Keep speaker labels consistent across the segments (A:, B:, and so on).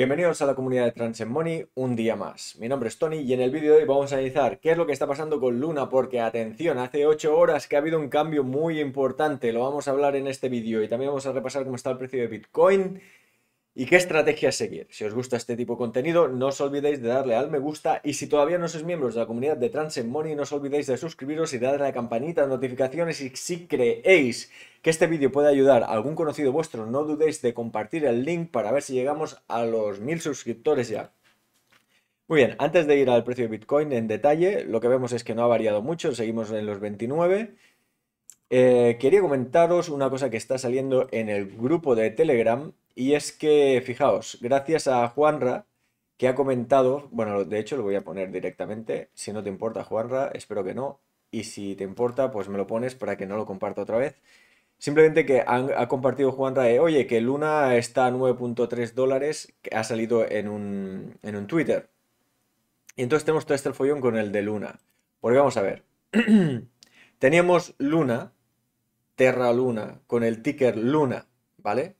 A: Bienvenidos a la comunidad de Trans Money un día más. Mi nombre es Tony y en el vídeo de hoy vamos a analizar qué es lo que está pasando con Luna porque atención, hace 8 horas que ha habido un cambio muy importante, lo vamos a hablar en este vídeo y también vamos a repasar cómo está el precio de Bitcoin ¿Y qué estrategia seguir? Si os gusta este tipo de contenido, no os olvidéis de darle al me gusta y si todavía no sois miembros de la comunidad de Transcend Money, no os olvidéis de suscribiros y darle a la campanita de notificaciones y si creéis que este vídeo puede ayudar a algún conocido vuestro, no dudéis de compartir el link para ver si llegamos a los mil suscriptores ya. Muy bien, antes de ir al precio de Bitcoin en detalle, lo que vemos es que no ha variado mucho, seguimos en los 29. Eh, quería comentaros una cosa que está saliendo en el grupo de Telegram y es que, fijaos, gracias a Juanra, que ha comentado, bueno, de hecho lo voy a poner directamente, si no te importa Juanra, espero que no, y si te importa, pues me lo pones para que no lo comparta otra vez. Simplemente que ha compartido Juanra, eh, oye, que Luna está a 9.3 dólares, que ha salido en un, en un Twitter. Y entonces tenemos todo este follón con el de Luna. Porque vamos a ver. Teníamos Luna, Terra Luna, con el ticker Luna, ¿vale?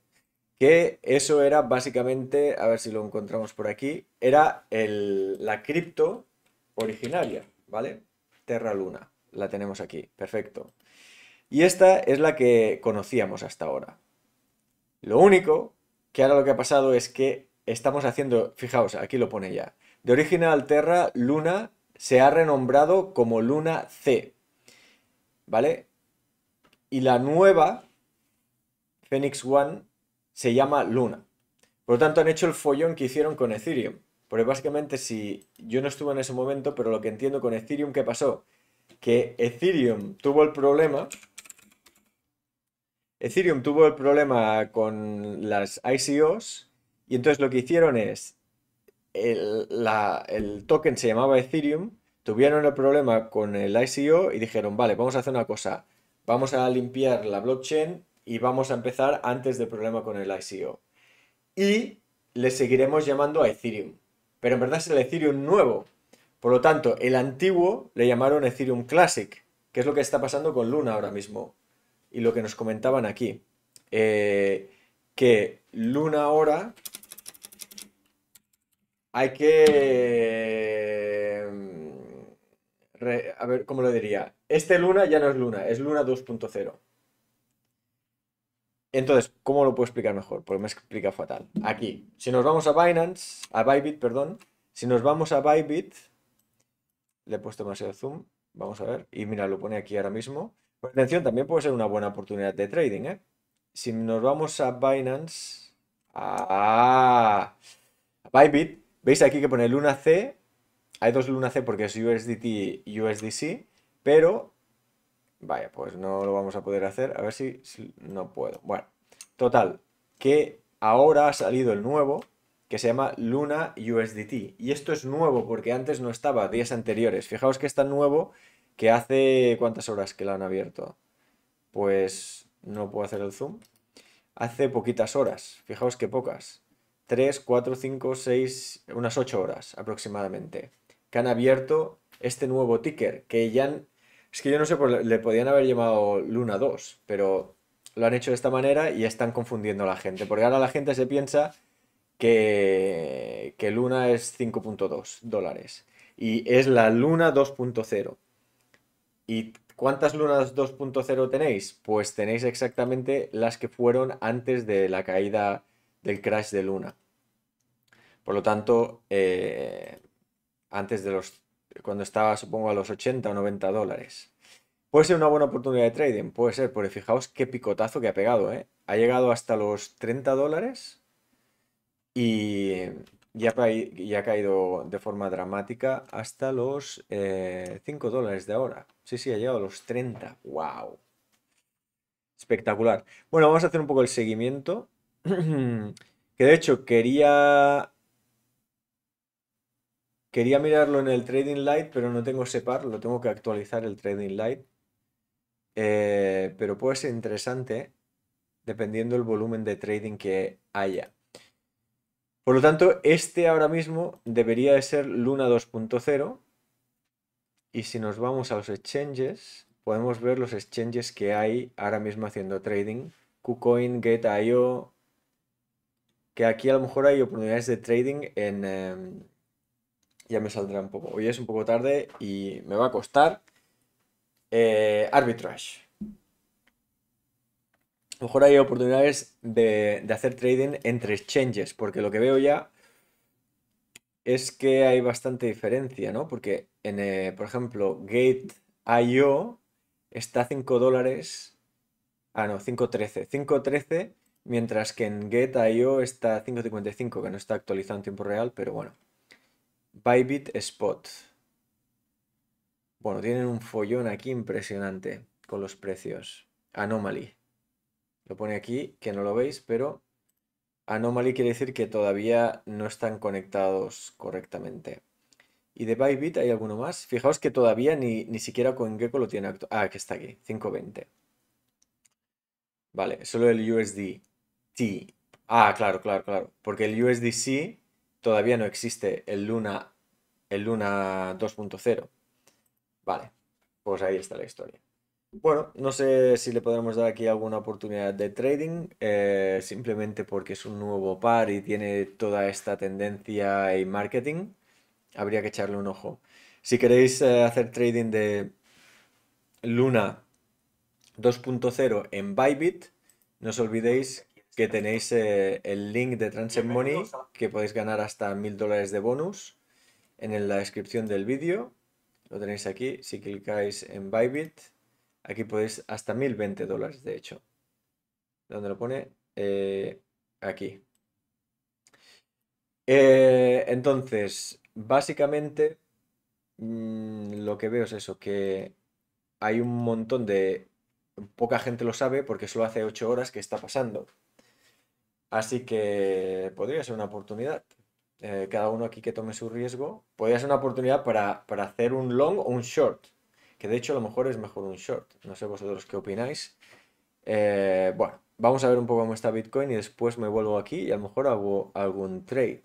A: que eso era básicamente, a ver si lo encontramos por aquí, era la cripto originaria, ¿vale? Terra Luna, la tenemos aquí, perfecto. Y esta es la que conocíamos hasta ahora. Lo único que ahora lo que ha pasado es que estamos haciendo, fijaos, aquí lo pone ya, de original Terra Luna se ha renombrado como Luna C, ¿vale? Y la nueva Phoenix One se llama Luna. Por lo tanto, han hecho el follón que hicieron con Ethereum. Porque básicamente, si yo no estuve en ese momento, pero lo que entiendo con Ethereum, ¿qué pasó? Que Ethereum tuvo el problema. Ethereum tuvo el problema con las ICOs. Y entonces lo que hicieron es. El, token se llamaba Ethereum. Tuvieron el problema con el ICO y dijeron: Vale, vamos a hacer una cosa. Vamos a limpiar la blockchain y vamos a empezar antes del problema con el ICO. Y le seguiremos llamando a Ethereum, pero en verdad es el Ethereum nuevo. Por lo tanto, el antiguo le llamaron Ethereum Classic, que es lo que está pasando con Luna ahora mismo y lo que nos comentaban aquí. Eh, que Luna ahora hay que... Mm, a ver, ¿cómo lo diría? Este Luna ya no es Luna, es Luna 2.0. Entonces, ¿cómo lo puedo explicar mejor? Porque me explica fatal. Aquí, si nos vamos a Binance, a Bybit, perdón, si nos vamos a Bybit, le he puesto el zoom, vamos a ver, y mira, lo pone aquí ahora mismo. Pues atención, también puede ser una buena oportunidad de trading, ¿eh? Si nos vamos a Binance, a, a Bybit, veis aquí que pone Luna C, hay dos Luna C porque es USDT y USDC, pero Vaya, pues no lo vamos a poder hacer. A ver si, no puedo. Bueno, total, que ahora ha salido el nuevo que se llama Luna USDT. Y esto es nuevo porque antes no estaba, días anteriores. Fijaos que es tan nuevo que hace cuántas horas que lo han abierto. Pues no puedo hacer el zoom. Hace poquitas horas, fijaos que pocas. 3, 4, 5, 6, unas 8 horas aproximadamente. Que han abierto este nuevo ticker, que ya es que yo no sé, pues, le podían haber llamado Luna 2, pero lo han hecho de esta manera y están confundiendo a la gente. Porque ahora la gente se piensa que, Luna es 5.2 dólares. Y es la Luna 2.0. ¿Y cuántas lunas 2.0 tenéis? Pues tenéis exactamente las que fueron antes de la caída del crash de Luna. Por lo tanto, eh, antes de los cuando estaba supongo a los 80 o 90 dólares. Puede ser una buena oportunidad de trading, puede ser, porque fijaos qué picotazo que ha pegado, ¿eh? Ha llegado hasta los 30 dólares y ya, ya ha caído de forma dramática hasta los 5 eh, dólares de ahora. Sí, sí, ha llegado a los 30. ¡Wow! Espectacular. Bueno, vamos a hacer un poco el seguimiento. que de hecho quería Quería mirarlo en el Trading Light, pero no tengo SEPAR, lo tengo que actualizar el Trading Light. Eh, pero puede ser interesante dependiendo el volumen de trading que haya. Por lo tanto, este ahora mismo debería de ser Luna 2.0. Y si nos vamos a los exchanges, podemos ver los exchanges que hay ahora mismo haciendo trading. KuCoin, GetIO... que aquí a lo mejor hay oportunidades de trading en, em, ya me saldrá un poco. Hoy es un poco tarde y me va a costar. Eh, arbitrage. mejor hay oportunidades de, hacer trading entre exchanges, porque lo que veo ya es que hay bastante diferencia, ¿no? Porque, en, eh, por ejemplo, Gate.io está a 5 dólares. Ah, no, 5.13. 5.13, mientras que en Gate.io está 5.55, que no está actualizado en tiempo real, pero bueno. Bybit Spot. Bueno, tienen un follón aquí impresionante con los precios. Anomaly. Lo pone aquí, que no lo veis, pero Anomaly quiere decir que todavía no están conectados correctamente. Y de Bybit hay alguno más. Fijaos que todavía ni, ni siquiera CoinGecko lo tiene Ah, que está aquí, 520. Vale, solo el USDT. Ah, claro, claro, claro. Porque el USDC todavía no existe el Luna, el Luna 2.0. Vale, pues ahí está la historia. Bueno, no sé si le podremos dar aquí alguna oportunidad de trading, eh, simplemente porque es un nuevo par y tiene toda esta tendencia y marketing. Habría que echarle un ojo. Si queréis eh, hacer trading de Luna 2.0 en Bybit, no os olvidéis que tenéis eh, el link de Transit Money, que podéis ganar hasta mil dólares de bonus en la descripción del vídeo. Lo tenéis aquí. Si clicáis en Bybit, aquí podéis hasta 1020 dólares, de hecho. ¿Dónde lo pone? Eh, aquí. Eh, entonces, básicamente mm, lo que veo es eso, que hay un montón de... Poca gente lo sabe porque solo hace 8 horas que está pasando. Así que podría ser una oportunidad. Eh, cada uno aquí que tome su riesgo. Podría ser una oportunidad para, hacer un long o un short. Que de hecho a lo mejor es mejor un short. No sé vosotros qué opináis. Eh, bueno, vamos a ver un poco cómo está Bitcoin y después me vuelvo aquí y a lo mejor hago algún trade.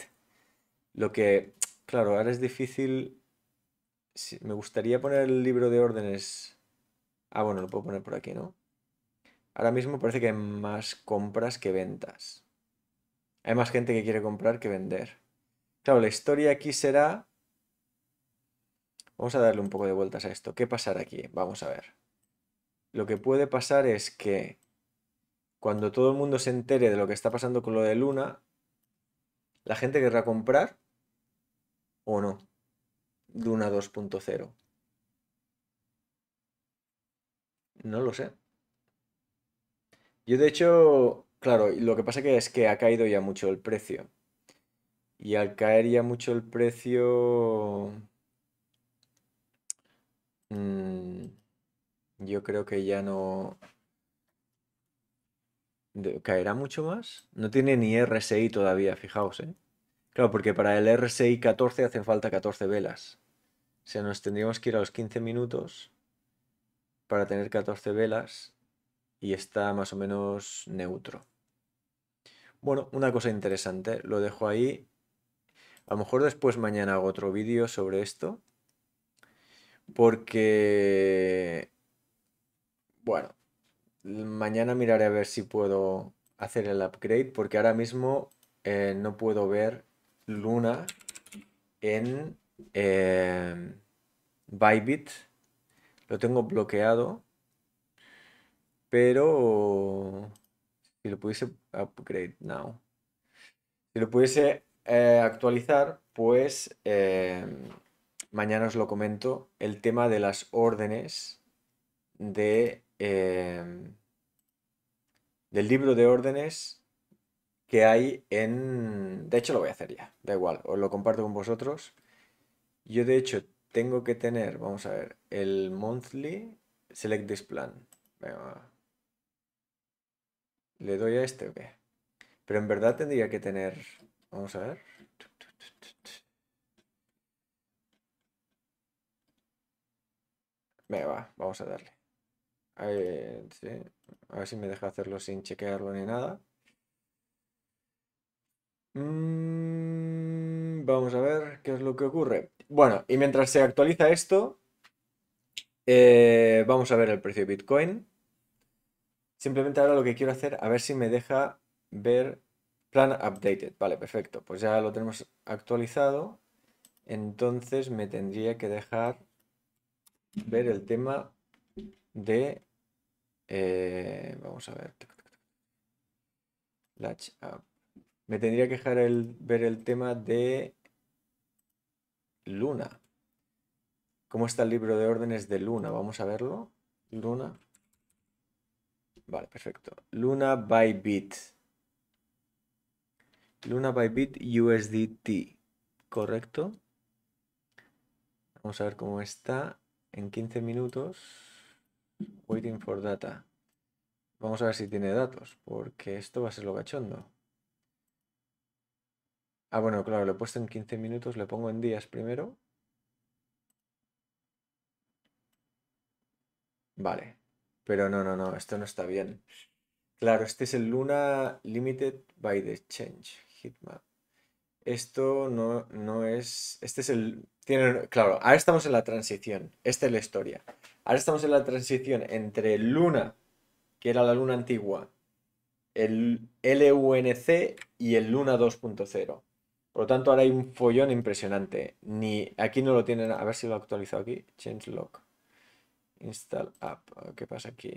A: Lo que, claro, ahora es difícil. me gustaría poner el libro de órdenes. Ah, bueno, lo puedo poner por aquí, ¿no? Ahora mismo parece que hay más compras que ventas. Hay más gente que quiere comprar que vender. Claro, la historia aquí será... Vamos a darle un poco de vueltas a esto. ¿Qué pasará aquí? Vamos a ver. Lo que puede pasar es que cuando todo el mundo se entere de lo que está pasando con lo de Luna, la gente querrá comprar o no. Luna 2.0. No lo sé. Yo de hecho Claro, lo que pasa que es que ha caído ya mucho el precio. Y al caer ya mucho el precio... Mm, yo creo que ya no... ¿Caerá mucho más? No tiene ni RSI todavía, fijaos, ¿eh? Claro, porque para el RSI 14 hacen falta 14 velas. O sea, nos tendríamos que ir a los 15 minutos para tener 14 velas y está más o menos neutro. Bueno, una cosa interesante, lo dejo ahí. A lo mejor después mañana hago otro vídeo sobre esto. Porque... Bueno, mañana miraré a ver si puedo hacer el upgrade porque ahora mismo eh, no puedo ver Luna en eh, Bybit. Lo tengo bloqueado pero si lo pudiese upgrade now. Si lo pudiese eh, actualizar, pues eh, mañana os lo comento. El tema de las órdenes de eh, del libro de órdenes que hay en. De hecho, lo voy a hacer ya. Da igual, os lo comparto con vosotros. Yo, de hecho, tengo que tener, vamos a ver, el monthly select this plan. Venga, ¿Le doy a este qué? Pero en verdad tendría que tener... Vamos a ver. Me va, vamos a darle. A ver si me deja hacerlo sin chequearlo ni nada. Mm, vamos a ver qué es lo que ocurre. Bueno, y mientras se actualiza esto, eh, vamos a ver el precio de Bitcoin. Simplemente ahora lo que quiero hacer, a ver si me deja ver plan updated. Vale, perfecto. Pues ya lo tenemos actualizado. Entonces me tendría que dejar ver el tema de... Eh, vamos a ver. Latch Me tendría que dejar el, ver el tema de Luna. ¿Cómo está el libro de órdenes de Luna? Vamos a verlo. Luna. Vale, perfecto. Luna by bit. Luna by bit USDT. Correcto. Vamos a ver cómo está en 15 minutos. Waiting for data. Vamos a ver si tiene datos, porque esto va a ser lo gachondo. Ah, bueno, claro, le he puesto en 15 minutos, le pongo en días primero. Vale, pero no, no, no, esto no está bien. Claro, este es el Luna Limited by the Change Hitmap. Esto no, no es. Este es el. Tiene, claro, ahora estamos en la transición. Esta es la historia. Ahora estamos en la transición entre Luna, que era la Luna antigua, el LUNC y el Luna 2.0. Por lo tanto, ahora hay un follón impresionante. Ni aquí no lo tienen. A ver si lo he actualizado aquí. Change Lock. Install app. ¿Qué pasa aquí?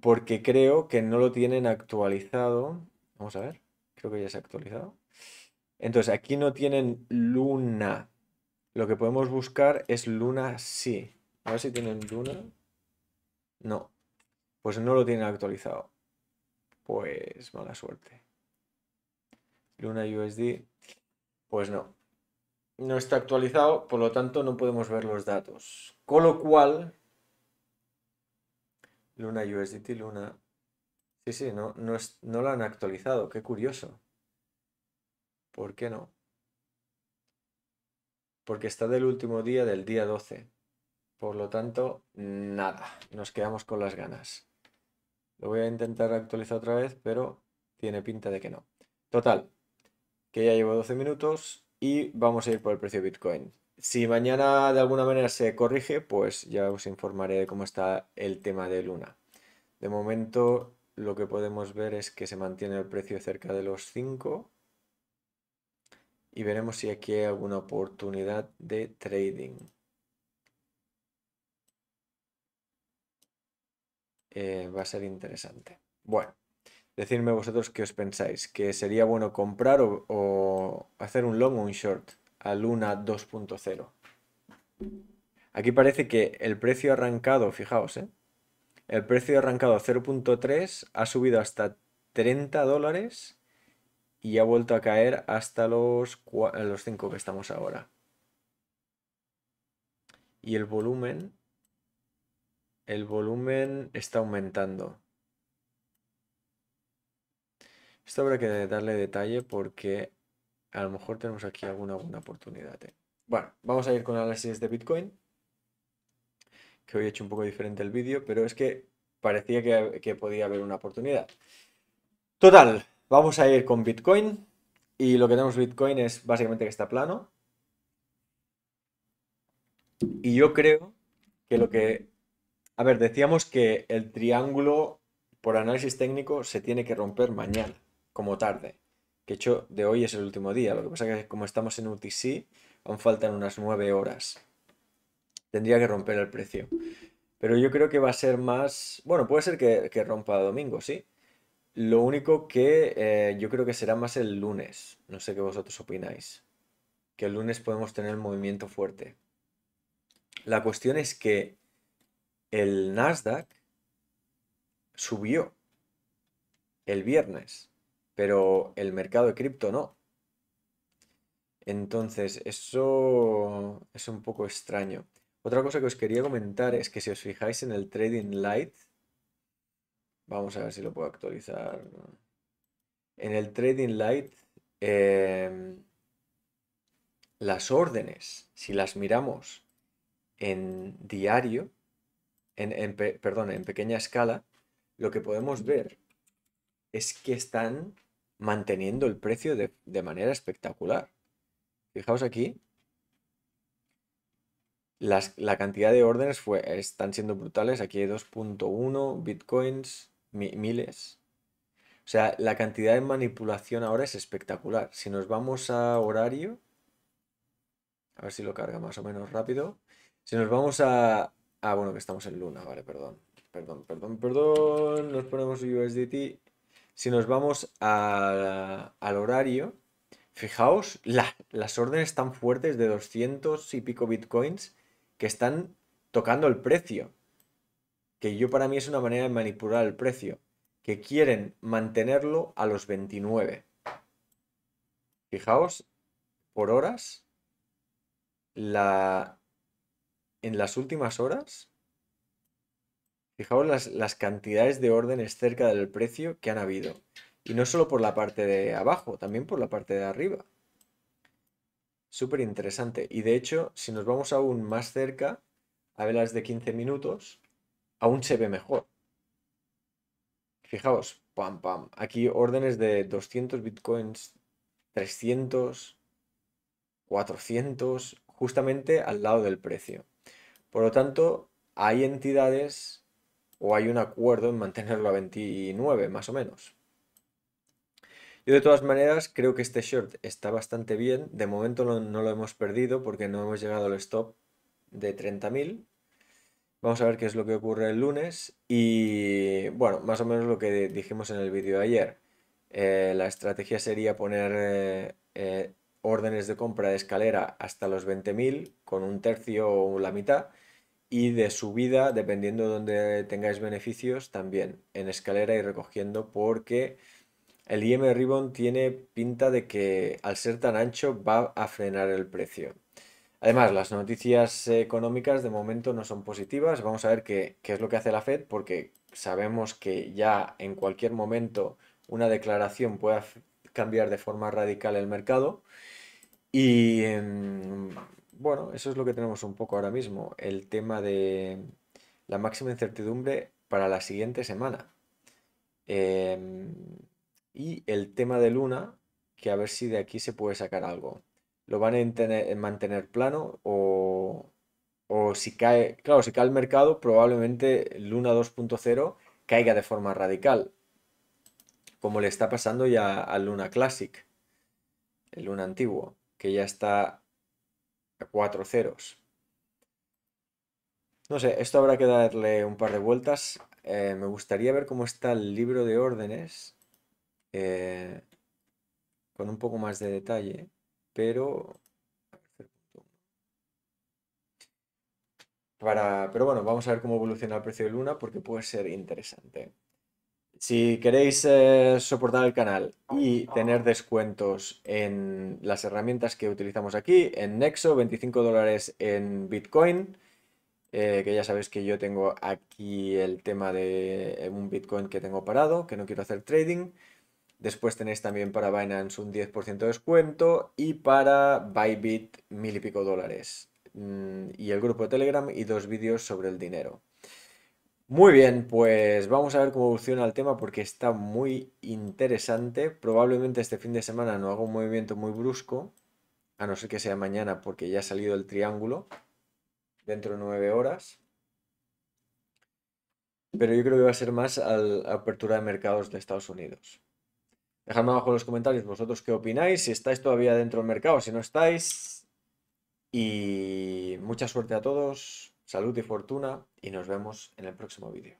A: Porque creo que no lo tienen actualizado. Vamos a ver. Creo que ya se ha actualizado. Entonces, aquí no tienen Luna. Lo que podemos buscar es Luna sí. A ver si tienen Luna. No. Pues no lo tienen actualizado. Pues mala suerte. Luna USD. Pues no no está actualizado, por lo tanto no podemos ver los datos. Con lo cual, Luna USDT, Luna... Sí, sí, no, no, es, no han actualizado, qué curioso. ¿Por qué no? Porque está del último día del día 12. Por lo tanto, nada, nos quedamos con las ganas. Lo voy a intentar actualizar otra vez, pero tiene pinta de que no. Total, que ya llevo 12 minutos, y vamos a ir por el precio de Bitcoin. Si mañana de alguna manera se corrige, pues ya os informaré de cómo está el tema de Luna. De momento lo que podemos ver es que se mantiene el precio cerca de los 5 y veremos si aquí hay alguna oportunidad de trading. Eh, va a ser interesante. Bueno. Decidme vosotros qué os pensáis, que sería bueno comprar o, hacer un long o un short a Luna 2.0. Aquí parece que el precio arrancado, fijaos, ¿eh? el precio arrancado 0.3 ha subido hasta 30 dólares y ha vuelto a caer hasta los, eh, los 5 que estamos ahora. Y el volumen, el volumen está aumentando. Esto habrá que darle detalle porque a lo mejor tenemos aquí alguna buena oportunidad. ¿eh? Bueno, vamos a ir con análisis de Bitcoin, que hoy he hecho un poco diferente el vídeo, pero es que parecía que podía haber una oportunidad. Total, vamos a ir con Bitcoin y lo que tenemos Bitcoin es básicamente que está plano. Y yo creo que lo que... A ver, decíamos que el triángulo por análisis técnico se tiene que romper mañana como tarde. Que hecho, de hoy es el último día. Lo que pasa es que como estamos en UTC, aún faltan unas 9 horas. Tendría que romper el precio. Pero yo creo que va a ser más... Bueno, puede ser que, rompa domingo, sí. Lo único que eh, yo creo que será más el lunes. No sé qué vosotros opináis. Que el lunes podemos tener movimiento fuerte. La cuestión es que el Nasdaq subió el viernes pero el mercado de cripto no. Entonces, eso es un poco extraño. Otra cosa que os quería comentar es que si os fijáis en el Trading Light, vamos a ver si lo puedo actualizar. En el Trading Light, em, las órdenes, si las miramos en diario, perdón, en pequeña escala, lo que podemos ver es que están manteniendo el precio de, manera espectacular. Fijaos aquí, la cantidad de órdenes fue, están siendo brutales. Aquí hay 2.1 bitcoins, miles. O sea, la cantidad de manipulación ahora es espectacular. Si nos vamos a horario, a ver si lo carga más o menos rápido. Si nos vamos a... Ah, bueno, que estamos en luna, vale, perdón. Perdón, perdón, perdón. Nos ponemos USDT si nos vamos al horario, fijaos las órdenes tan fuertes de 200 y pico bitcoins que están tocando el precio. Que yo para mí es una manera de manipular el precio. Que quieren mantenerlo a los 29. Fijaos, por horas, la... en las últimas horas, Fijaos las, cantidades de órdenes cerca del precio que han habido. Y no solo por la parte de abajo, también por la parte de arriba. Súper interesante. Y de hecho, si nos vamos aún más cerca, a velas de 15 minutos, aún se ve mejor. Fijaos, pam, pam. Aquí órdenes de 200 bitcoins, 300, 400, justamente al lado del precio. Por lo tanto, hay entidades o hay un acuerdo en mantenerlo a 29 más o menos. Yo de todas maneras creo que este short está bastante bien. De momento no, lo hemos perdido porque no hemos llegado al stop de 30.000. Vamos a ver qué es lo que ocurre el lunes y bueno, más o menos lo que dijimos en el vídeo de ayer. Eh, la estrategia sería poner eh, eh, órdenes de compra de escalera hasta los 20.000 con un tercio o la mitad y de subida, dependiendo de donde tengáis beneficios, también en escalera y recogiendo porque el IM Ribbon tiene pinta de que al ser tan ancho va a frenar el precio. Además, las noticias económicas de momento no son positivas. Vamos a ver qué, qué es lo que hace la Fed porque sabemos que ya en cualquier momento una declaración puede cambiar de forma radical el mercado. Y em, bueno, eso es lo que tenemos un poco ahora mismo, el tema de la máxima incertidumbre para la siguiente semana. Em, y el tema de Luna, que a ver si de aquí se puede sacar algo. ¿Lo van a mantener plano o, o si cae, claro, si cae el mercado, probablemente Luna 2.0 caiga de forma radical, como le está pasando ya a Luna Classic, el Luna antiguo, que ya está cuatro ceros. No sé, esto habrá que darle un par de vueltas. Eh, me gustaría ver cómo está el libro de órdenes eh, con un poco más de detalle, pero... Para... Pero bueno, vamos a ver cómo evoluciona el precio de Luna porque puede ser interesante. Si queréis eh, soportar el canal y tener oh. descuentos en las herramientas que utilizamos aquí, en Nexo, 25 dólares en Bitcoin, eh, que ya sabéis que yo tengo aquí el tema de eh, un Bitcoin que tengo parado, que no quiero hacer trading. Después tenéis también para Binance un 10% de descuento y para Bybit mil y pico dólares. Mm, y el grupo de Telegram y dos vídeos sobre el dinero. Muy bien, pues vamos a ver cómo evoluciona el tema porque está muy interesante. Probablemente este fin de semana no haga un movimiento muy brusco, a no ser que sea mañana porque ya ha salido el triángulo dentro de nueve horas. Pero yo creo que va a ser más a la apertura de mercados de Estados Unidos. Dejadme abajo en los comentarios vosotros qué opináis, si estáis todavía dentro del mercado, si no estáis. Y mucha suerte a todos salud y fortuna y nos vemos en el próximo vídeo.